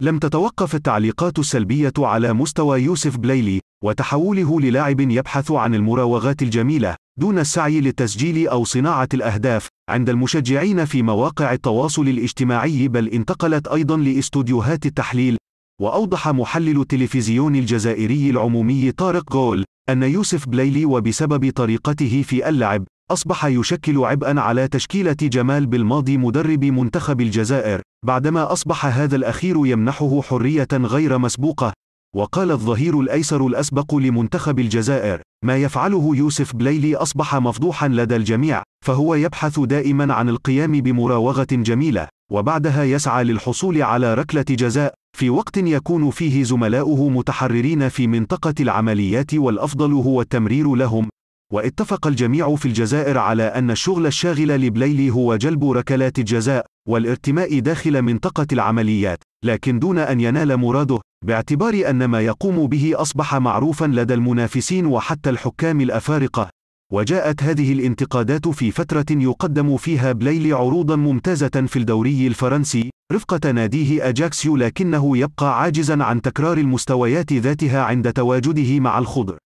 لم تتوقف التعليقات السلبية على مستوى يوسف بليلي وتحوله للاعب يبحث عن المراوغات الجميلة دون السعي للتسجيل أو صناعة الأهداف عند المشجعين في مواقع التواصل الاجتماعي بل انتقلت أيضا لاستوديوهات التحليل وأوضح محلل التلفزيون الجزائري العمومي طارق جول أن يوسف بليلي وبسبب طريقته في اللعب أصبح يشكل عبئا على تشكيلة جمال بالماضي مدرب منتخب الجزائر، بعدما أصبح هذا الأخير يمنحه حرية غير مسبوقة، وقال الظهير الأيسر الأسبق لمنتخب الجزائر: ما يفعله يوسف بليلي أصبح مفضوحا لدى الجميع، فهو يبحث دائما عن القيام بمراوغة جميلة، وبعدها يسعى للحصول على ركلة جزاء، في وقت يكون فيه زملاؤه متحررين في منطقة العمليات والأفضل هو التمرير لهم، واتفق الجميع في الجزائر على أن الشغل الشاغل لبليلي هو جلب ركلات الجزاء والارتماء داخل منطقة العمليات، لكن دون أن ينال مراده، باعتبار أن ما يقوم به أصبح معروفا لدى المنافسين وحتى الحكام الأفارقة، وجاءت هذه الانتقادات في فترة يقدم فيها بليلي عروضا ممتازة في الدوري الفرنسي رفقة ناديه أجاكسيو لكنه يبقى عاجزا عن تكرار المستويات ذاتها عند تواجده مع الخضر